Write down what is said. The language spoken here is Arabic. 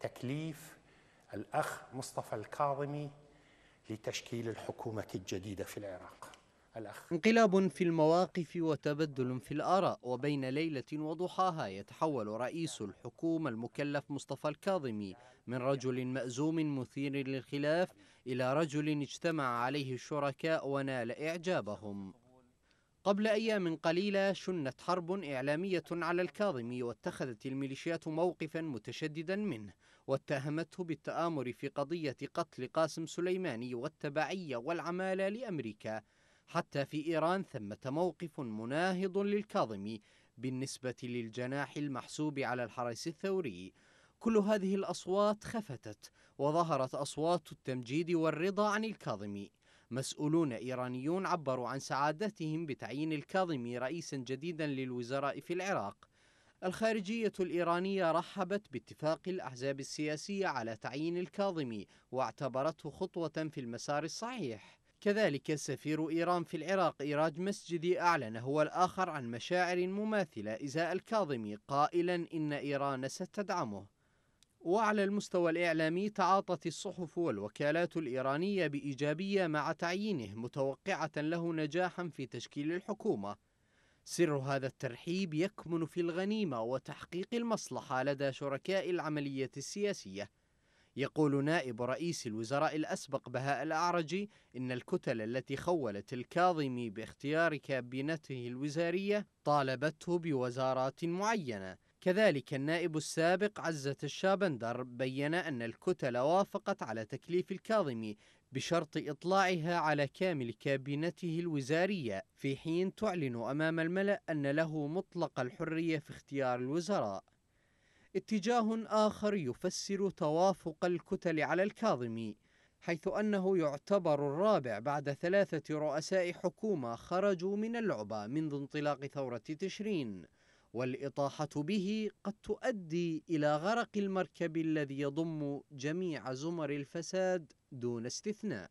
تكليف الأخ مصطفى الكاظمي لتشكيل الحكومة الجديدة في العراق الأخ انقلاب في المواقف وتبدل في الآراء وبين ليلة وضحاها يتحول رئيس الحكومة المكلف مصطفى الكاظمي من رجل مأزوم مثير للخلاف إلى رجل اجتمع عليه الشركاء ونال إعجابهم قبل أيام قليلة شنت حرب إعلامية على الكاظمي واتخذت الميليشيات موقفا متشددا منه واتهمته بالتآمر في قضية قتل قاسم سليماني والتبعية والعمالة لأمريكا حتى في إيران ثمة موقف مناهض للكاظمي بالنسبة للجناح المحسوب على الحرس الثوري كل هذه الأصوات خفتت وظهرت أصوات التمجيد والرضا عن الكاظمي مسؤولون إيرانيون عبروا عن سعادتهم بتعيين الكاظمي رئيسا جديدا للوزراء في العراق الخارجية الإيرانية رحبت باتفاق الأحزاب السياسية على تعيين الكاظمي واعتبرته خطوة في المسار الصحيح كذلك سفير إيران في العراق إيراج مسجدي أعلن هو الآخر عن مشاعر مماثلة إزاء الكاظمي قائلا إن إيران ستدعمه وعلى المستوى الإعلامي تعاطت الصحف والوكالات الإيرانية بإيجابية مع تعيينه متوقعة له نجاحا في تشكيل الحكومة سر هذا الترحيب يكمن في الغنيمة وتحقيق المصلحة لدى شركاء العملية السياسية يقول نائب رئيس الوزراء الأسبق بهاء الأعرجي إن الكتل التي خولت الكاظمي باختيار كابينته الوزارية طالبته بوزارات معينة كذلك النائب السابق عزة الشابندر بين أن الكتل وافقت على تكليف الكاظمي بشرط إطلاعها على كامل كابينته الوزارية في حين تعلن أمام الملأ أن له مطلق الحرية في اختيار الوزراء اتجاه آخر يفسر توافق الكتل على الكاظمي حيث أنه يعتبر الرابع بعد ثلاثة رؤساء حكومة خرجوا من اللعبة منذ انطلاق ثورة تشرين والإطاحة به قد تؤدي إلى غرق المركب الذي يضم جميع زمر الفساد دون استثناء